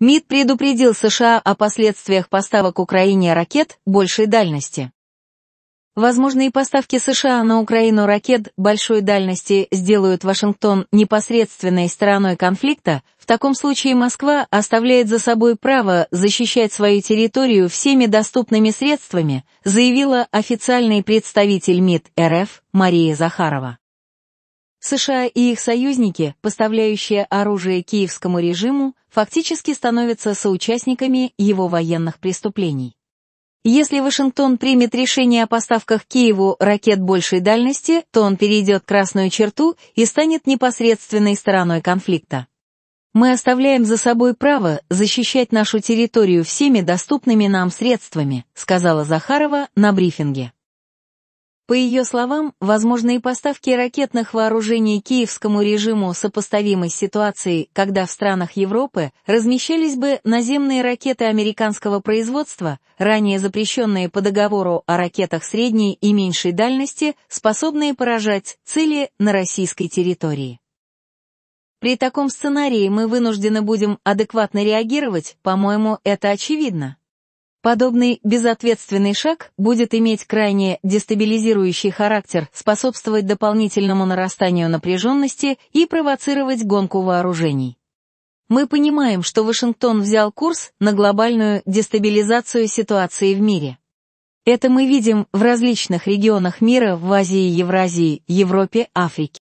МИД предупредил США о последствиях поставок Украине ракет большей дальности. Возможные поставки США на Украину ракет большой дальности сделают Вашингтон непосредственной стороной конфликта, в таком случае Москва оставляет за собой право защищать свою территорию всеми доступными средствами, заявила официальный представитель МИД РФ Мария Захарова. США и их союзники, поставляющие оружие киевскому режиму, фактически становятся соучастниками его военных преступлений. Если Вашингтон примет решение о поставках Киеву ракет большей дальности, то он перейдет красную черту и станет непосредственной стороной конфликта. Мы оставляем за собой право защищать нашу территорию всеми доступными нам средствами, сказала Захарова на брифинге. По ее словам, возможные поставки ракетных вооружений киевскому режиму сопоставимы с ситуацией, когда в странах Европы размещались бы наземные ракеты американского производства, ранее запрещенные по договору о ракетах средней и меньшей дальности, способные поражать цели на российской территории. При таком сценарии мы вынуждены будем адекватно реагировать, по-моему, это очевидно. Подобный безответственный шаг будет иметь крайне дестабилизирующий характер, способствовать дополнительному нарастанию напряженности и провоцировать гонку вооружений. Мы понимаем, что Вашингтон взял курс на глобальную дестабилизацию ситуации в мире. Это мы видим в различных регионах мира в Азии, Евразии, Европе, Африке.